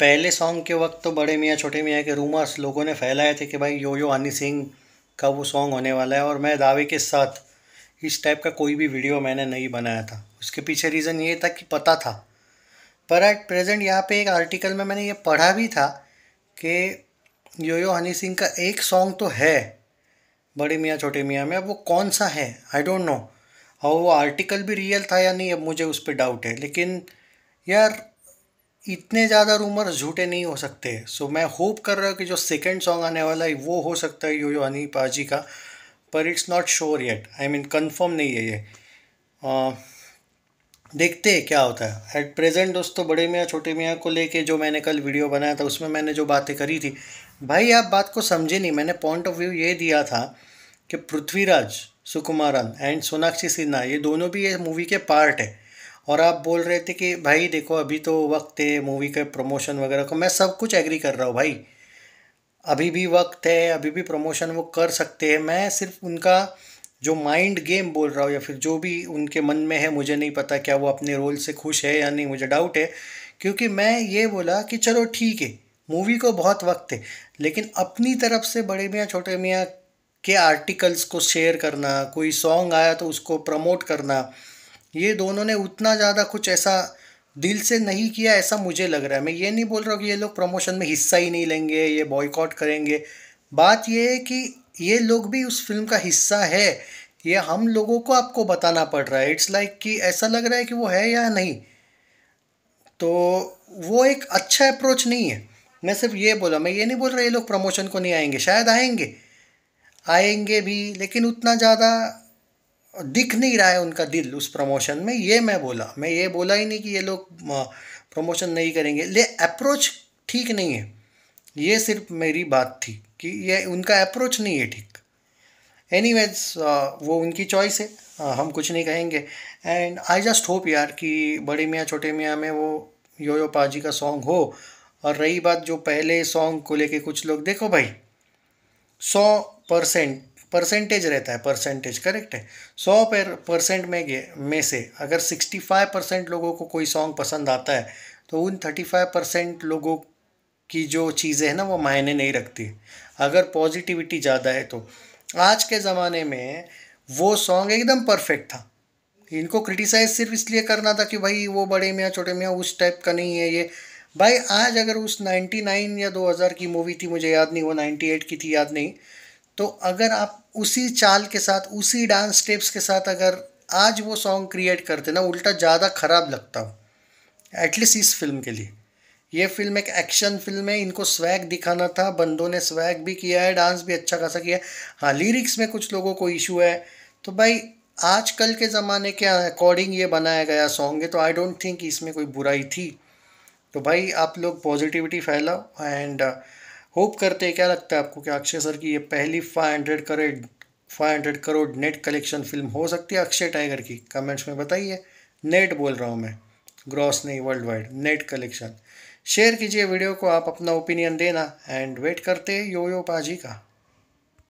पहले सॉन्ग के वक्त तो बड़े मियाँ छोटे मियाँ के रूमर्स लोगों ने फैलाए थे कि भाई यो यो हनी सिंह का वो सॉन्ग होने वाला है और मैं दावे के साथ इस टाइप का कोई भी वीडियो मैंने नहीं बनाया था उसके पीछे रीज़न ये था कि पता था पर एट प्रेजेंट यहाँ पे एक आर्टिकल में मैंने ये पढ़ा भी था कि यो यो हनी सिंह का एक सॉन्ग तो है बड़े मियाँ छोटे मियाँ में अब वो कौन सा है आई डोंट नो और वो आर्टिकल भी रियल था या नहीं अब मुझे उस पर डाउट है लेकिन यार इतने ज़्यादा रूमर्स झूठे नहीं हो सकते सो so, मैं होप कर रहा हूँ कि जो सेकेंड सॉन्ग आने वाला है वो हो सकता है यो यो हनी पाजी का पर it's not sure yet I mean confirm नहीं है ये आ, देखते हैं क्या होता है एट प्रेजेंट दोस्तों बड़े मियाँ छोटे मियाँ को लेके जो मैंने कल वीडियो बनाया था उसमें मैंने जो बातें करी थी भाई आप बात को समझे नहीं मैंने पॉइंट ऑफ व्यू ये दिया था कि पृथ्वीराज सुकुमारन एंड सोनाक्षी सिन्हा ये दोनों भी ये मूवी के पार्ट है और आप बोल रहे थे कि भाई देखो अभी तो वक्त है मूवी के प्रमोशन वगैरह को मैं सब कुछ एग्री कर रहा हूँ भाई अभी भी वक्त है अभी भी प्रमोशन वो कर सकते हैं मैं सिर्फ उनका जो माइंड गेम बोल रहा हूँ या फिर जो भी उनके मन में है मुझे नहीं पता क्या वो अपने रोल से खुश है या नहीं मुझे डाउट है क्योंकि मैं ये बोला कि चलो ठीक है मूवी को बहुत वक्त है लेकिन अपनी तरफ से बड़े मियाँ छोटे मियाँ के आर्टिकल्स को शेयर करना कोई सॉन्ग आया तो उसको प्रमोट करना ये दोनों ने उतना ज़्यादा कुछ ऐसा दिल से नहीं किया ऐसा मुझे लग रहा है मैं ये नहीं बोल रहा कि ये लोग प्रमोशन में हिस्सा ही नहीं लेंगे ये बॉयकॉट करेंगे बात ये है कि ये लोग भी उस फिल्म का हिस्सा है ये हम लोगों को आपको बताना पड़ रहा है इट्स लाइक like कि ऐसा लग रहा है कि वो है या नहीं तो वो एक अच्छा अप्रोच नहीं है मैं सिर्फ ये बोला मैं ये नहीं बोल रहा ये लोग प्रमोशन को नहीं आएंगे शायद आएंगे आएंगे भी लेकिन उतना ज़्यादा दिख नहीं रहा है उनका दिल उस प्रमोशन में ये मैं बोला मैं ये बोला ही नहीं कि ये लोग प्रमोशन नहीं करेंगे ले अप्रोच ठीक नहीं है ये सिर्फ मेरी बात थी कि ये उनका अप्रोच नहीं है ठीक एनी वो उनकी चॉइस है हम कुछ नहीं कहेंगे एंड आई जस्ट होप यार कि बड़े मियाँ छोटे मियाँ में वो यो यो पाजी का सॉन्ग हो और रही बात जो पहले सॉन्ग को लेके कुछ लोग देखो भाई सौ परसेंट परसेंटेज रहता है परसेंटेज करेक्ट है सौ पर परसेंट में में से अगर सिक्सटी फाइव परसेंट लोगों को कोई सॉन्ग पसंद आता है तो उन थर्टी फाइव परसेंट लोगों की जो चीज़ें हैं ना वो मायने नहीं रखती अगर पॉजिटिविटी ज़्यादा है तो आज के ज़माने में वो सॉन्ग एकदम परफेक्ट था इनको क्रिटिसाइज सिर्फ इसलिए करना था कि भाई वो बड़े मियाँ छोटे मियाँ उस टाइप का नहीं है ये भाई आज अगर उस नाइन्टी नाइन या दो हज़ार की मूवी थी मुझे याद नहीं वो नाइन्टी एट की थी याद नहीं तो अगर आप उसी चाल के साथ उसी डांस स्टेप्स के साथ अगर आज वो सॉन्ग क्रिएट करते ना उल्टा ज़्यादा ख़राब लगता हो एटलीस्ट इस फिल्म के लिए ये फिल्म एक एक्शन फिल्म है इनको स्वैग दिखाना था बंदों ने स्वैग भी किया है डांस भी अच्छा खासा किया है हाँ लिरिक्स में कुछ लोगों को इशू है तो भाई आजकल के ज़माने के अकॉर्डिंग ये बनाया गया सॉन्ग है तो आई डोंट थिंक इसमें कोई बुराई थी तो भाई आप लोग पॉजिटिविटी फैलाओ एंड होप करते हैं क्या लगता है आपको कि अक्षय सर की ये पहली 500 crore 500 crore net collection film हो सकती है अक्षय टाइगर की कमेंट्स में बताइए नेट बोल रहा हूँ मैं ग्रॉस नहीं worldwide net collection share कीजिए वीडियो को आप अपना ओपिनियन देना एंड वेट करते यो यो पाजी का